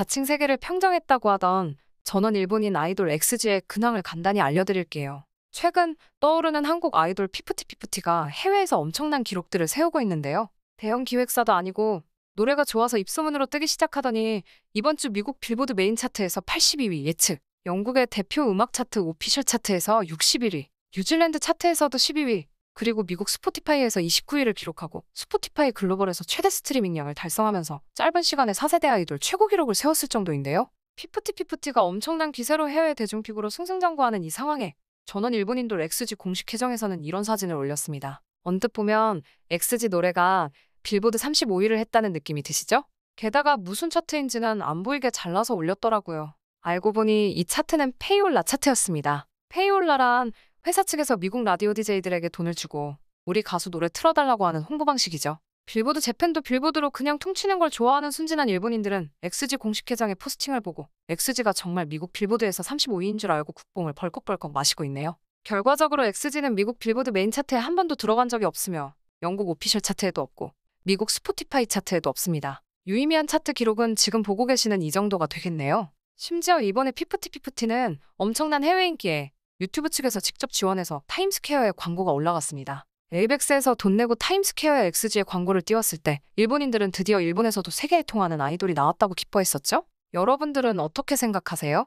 자칭 세계를 평정했다고 하던 전원 일본인 아이돌 x g 의 근황을 간단히 알려드릴게요. 최근 떠오르는 한국 아이돌 피프티피프티가 해외에서 엄청난 기록들을 세우고 있는데요. 대형 기획사도 아니고 노래가 좋아서 입소문으로 뜨기 시작하더니 이번 주 미국 빌보드 메인 차트에서 82위 예측, 영국의 대표 음악 차트 오피셜 차트에서 61위, 뉴질랜드 차트에서도 12위, 그리고 미국 스포티파이에서 29위를 기록하고 스포티파이 글로벌에서 최대 스트리밍 량을 달성하면서 짧은 시간에 4세대 아이돌 최고 기록을 세웠을 정도인데요. 피프티피프티가 엄청난 기세로 해외 대중픽으로 승승장구하는 이 상황에 저는 일본인도 XG 공식 계정에서는 이런 사진을 올렸습니다. 언뜻 보면 XG 노래가 빌보드 35위를 했다는 느낌이 드시죠? 게다가 무슨 차트인지는 안 보이게 잘라서 올렸더라고요. 알고 보니 이 차트는 페이올라 차트였습니다. 페이올라란 회사 측에서 미국 라디오 DJ들에게 돈을 주고 우리 가수 노래 틀어달라고 하는 홍보 방식이죠. 빌보드 재팬도 빌보드로 그냥 퉁치는 걸 좋아하는 순진한 일본인들은 XG 공식 회장의 포스팅을 보고 XG가 정말 미국 빌보드에서 35위인 줄 알고 국뽕을 벌컥벌컥 마시고 있네요. 결과적으로 XG는 미국 빌보드 메인 차트에 한 번도 들어간 적이 없으며 영국 오피셜 차트에도 없고 미국 스포티파이 차트에도 없습니다. 유의미한 차트 기록은 지금 보고 계시는 이 정도가 되겠네요. 심지어 이번에 피프티피프티는 엄청난 해외 인기에 유튜브 측에서 직접 지원해서 타임스퀘어에 광고가 올라갔습니다. 에이벡스에서 돈 내고 타임스퀘어에 XG의 광고를 띄웠을 때 일본인들은 드디어 일본에서도 세계에 통하는 아이돌이 나왔다고 기뻐했었죠? 여러분들은 어떻게 생각하세요?